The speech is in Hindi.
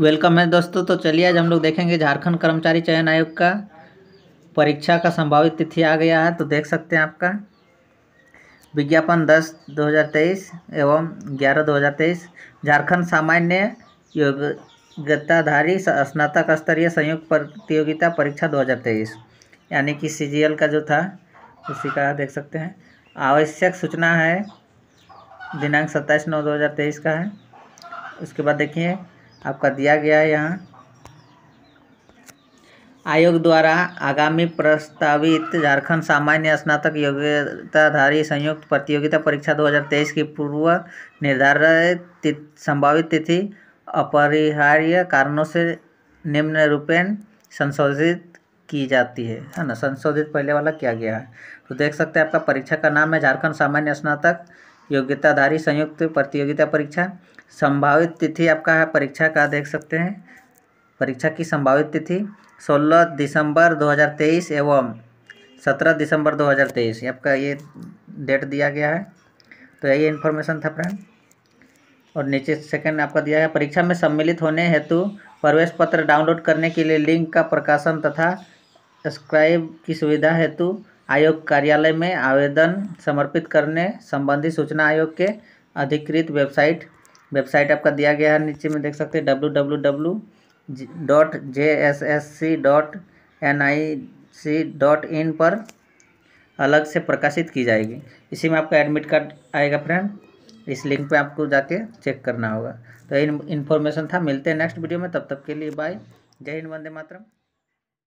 वेलकम है दोस्तों तो चलिए आज हम लोग देखेंगे झारखंड कर्मचारी चयन आयोग का परीक्षा का संभावित तिथि आ गया है तो देख सकते हैं आपका विज्ञापन 10 2023 एवं 11 2023 झारखंड सामान्य योग्यताधारी स्नातक स्तरीय संयुक्त प्रतियोगिता परीक्षा 2023 यानी कि सी का जो था उसी का देख सकते हैं आवश्यक सूचना है दिनांक सत्ताईस नौ दो का है उसके बाद देखिए आपका दिया गया है यहाँ आयोग द्वारा आगामी प्रस्तावित झारखंड सामान्य स्नातक योग्यताधारी संयुक्त प्रतियोगिता परीक्षा 2023 की पूर्व निर्धारित संभावित तिथि अपरिहार्य कारणों से निम्न रूपेण संशोधित की जाती है है ना संशोधित पहले वाला किया गया है तो देख सकते हैं आपका परीक्षा का नाम है झारखंड सामान्य स्नातक योग्यताधारी संयुक्त प्रतियोगिता परीक्षा संभावित तिथि आपका है परीक्षा का देख सकते हैं परीक्षा की संभावित तिथि 16 दिसंबर 2023 एवं 17 दिसंबर 2023 आपका ये डेट दिया गया है तो यही इन्फॉर्मेशन था फ्रेंड और नीचे सेकंड आपका दिया है परीक्षा में सम्मिलित होने हेतु प्रवेश पत्र डाउनलोड करने के लिए लिंक का प्रकाशन तथा सब्सक्राइब की सुविधा हेतु आयोग कार्यालय में आवेदन समर्पित करने संबंधी सूचना आयोग के अधिकृत वेबसाइट वेबसाइट आपका दिया गया है नीचे में देख सकते हैं W W W dot J S S C dot N I C dot in पर अलग से प्रकाशित की जाएगी इसी में आपका एडमिट कार्ड आएगा फ्रेंड इस लिंक पे आपको जाके चेक करना होगा तो इन इन्फॉर्मेशन था मिलते हैं नेक्स्ट वीडियो में तब तक के लिए बाय जय हिंद वंदे मातरम